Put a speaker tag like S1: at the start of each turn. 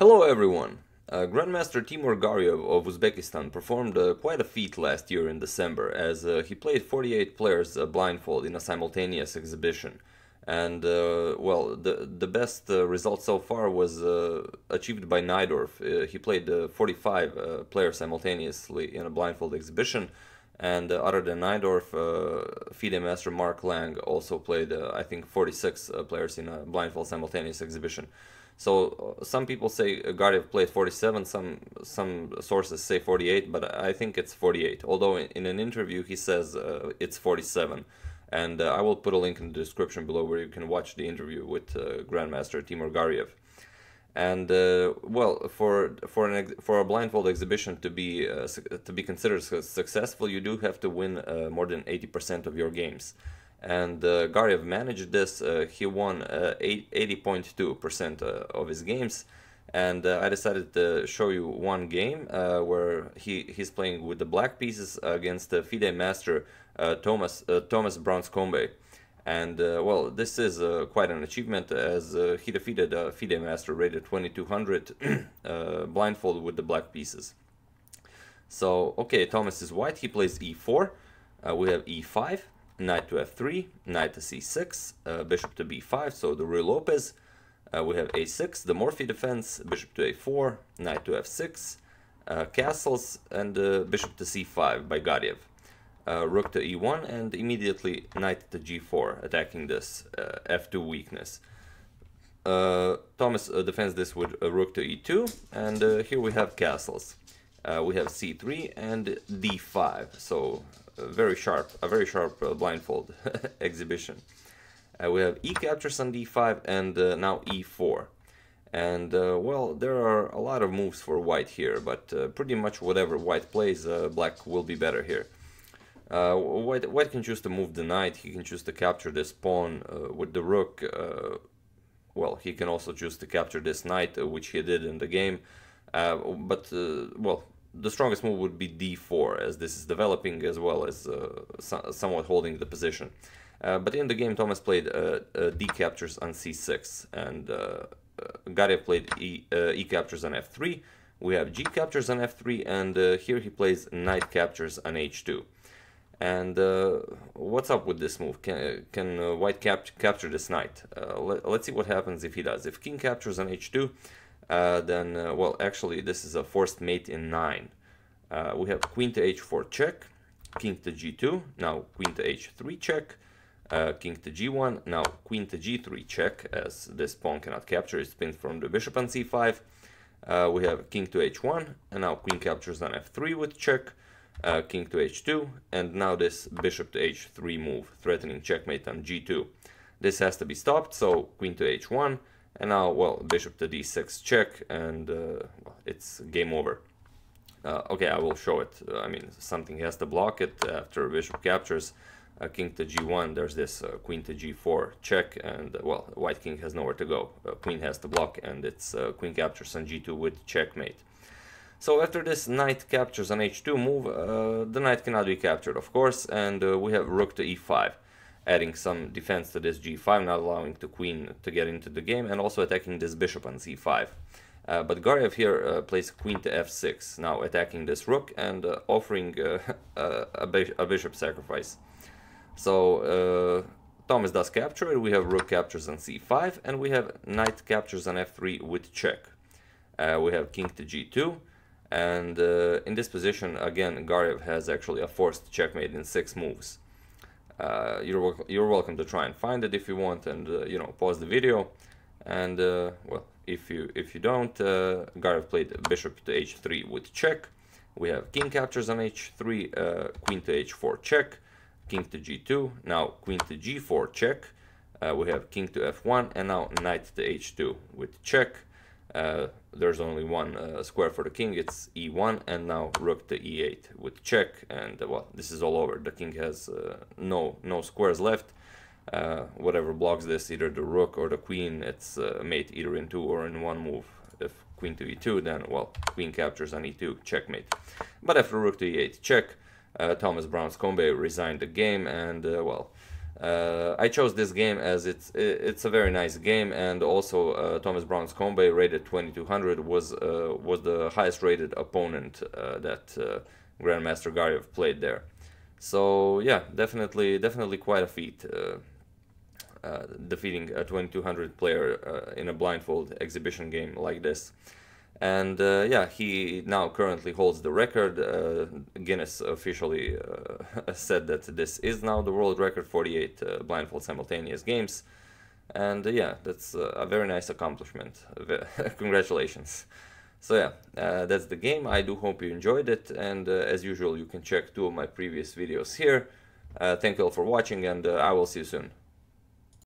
S1: Hello everyone! Uh, Grandmaster Timur Garyev of Uzbekistan performed uh, quite a feat last year in December as uh, he played 48 players uh, blindfold in a simultaneous exhibition. And, uh, well, the, the best uh, result so far was achieved by Nydorf. he played 45 players simultaneously in a blindfold exhibition. And other than Nydorf, FIDE master Mark Lang also played, I think, 46 players in a blindfold simultaneous exhibition. So uh, some people say Guardiola played 47, some some sources say 48, but I think it's 48. Although in, in an interview he says uh, it's 47. And uh, I will put a link in the description below where you can watch the interview with uh, Grandmaster Timur Garyev. And uh, well, for for an for a blindfold exhibition to be uh, to be considered successful, you do have to win more than 80% of your games and uh, Garyev managed this. Uh, he won 80.2% uh, uh, of his games, and uh, I decided to show you one game where he, he's playing with the black pieces against the FIDE master Thomas Thomas Bronskombe. And well, this is quite an achievement as he defeated uh, FIDE master rated 2200 blindfold with the black pieces. So okay, Thomas is white. He plays e4. we have e5 knight to f3, knight to c6, uh, bishop to b5, so the Ruy Lopez. Uh, we have a6, the Morphy defense, bishop to a4, knight to f6, uh, castles, and uh, bishop to c5 by Gadiev. Uh, rook to e1 and immediately knight to g4, attacking this uh, f2 weakness. Thomas defends this with rook to e2, and here we have castles. we have c3 and d5, so very sharp, a very sharp uh, blindfold exhibition. Uh, we have E captures on D5 and uh, now E4. And uh, well, there are a lot of moves for white here, but uh, pretty much whatever white plays, uh, black will be better here. white, white can choose to move the knight, he can choose to capture this pawn with the rook. well, he can also choose to capture this knight, which he did in the game. but, well, the strongest move would be d4, as this is developing as well as uh, so somewhat holding the position. Uh, but in the game, Thomas played uh, uh d captures on c6, and uh, uh Garev played e, uh, e, captures on f3. We have g captures on f3, and here he plays knight captures on h2. And what's up with this move? Can, can white cap capture this knight? let, us see what happens if he does. If king captures on h2, uh, then, uh, well, actually, this is a forced mate in 9. Uh, we have queen to h4 check, king to g2, now queen to h3 check, uh, king to g1, now queen to g3 check, as this pawn cannot capture, it's pinned from the bishop on c5. Uh, we have king to h1, and now queen captures on f3 with check, uh, king to h2, and now this bishop to h3 move, threatening checkmate on g2. This has to be stopped, so queen to h1, and now, well, bishop to d6 check, and uh, it's game over. Uh, okay, I will show it. Uh, I mean, something has to block it after bishop captures. Uh, king to g1, there's this uh, queen to g4 check, and uh, well, white king has nowhere to go. queen has to block, and it's queen captures on g2 with checkmate. So after this knight captures on h2 move, the knight cannot be captured, of course, and we have rook to e5 adding some defense to this g5, not allowing the queen to get into the game, and also attacking this bishop on c5. Uh, but Garev here uh, plays queen to f6, now attacking this rook and uh, offering uh, a, a, bishop sacrifice. So uh, Thomas does capture it, we have rook captures on c5, and we have knight captures on f3 with check. Uh, we have king to g2, and in this position, again, Garev has actually a forced checkmate in six moves. Uh, you're, you're welcome to try and find it if you want and uh, you know pause the video and uh, well if you if you don't uh, Gareth played bishop to h3 with check we have king captures on h3 uh, queen to h4 check king to g2 now queen to g4 check uh, we have king to f1 and now knight to h2 with check uh, there's only one uh, square for the king, it's e1, and now rook to e8 with check, and uh, well, this is all over. The king has uh, no, no squares left. Uh, whatever blocks this, either the rook or the queen, it's mate either in two or in one move. If queen to e2, then, well, queen captures on e2, checkmate. But after rook to e8, check, Thomas Brown's Combe resigned the game, and, well, uh, I chose this game as it's it's a very nice game, and also uh, Thomas Brown's Combe rated 2200 was uh, was the highest rated opponent uh, that uh, Grandmaster Garyev played there. So yeah, definitely definitely quite a feat, uh, defeating a 2200 player in a blindfold exhibition game like this. And uh, yeah, he now currently holds the record. Uh, Guinness officially uh, said that this is now the world record 48 uh, blindfold simultaneous games. And uh, yeah, that's uh, a very nice accomplishment. Congratulations. So yeah, that's the game. I do hope you enjoyed it. And as usual, you can check two of my previous videos here. thank you all for watching, and I will see you soon.